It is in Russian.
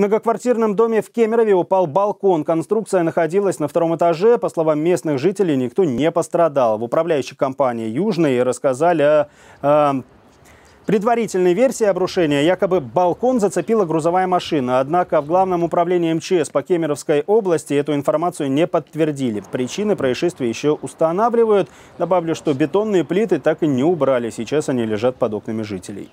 многоквартирном доме в Кемерове упал балкон. Конструкция находилась на втором этаже. По словам местных жителей, никто не пострадал. В управляющей компании «Южной» рассказали о... Э, Предварительной версии обрушения якобы балкон зацепила грузовая машина, однако в Главном управлении МЧС по Кемеровской области эту информацию не подтвердили. Причины происшествия еще устанавливают. Добавлю, что бетонные плиты так и не убрали, сейчас они лежат под окнами жителей.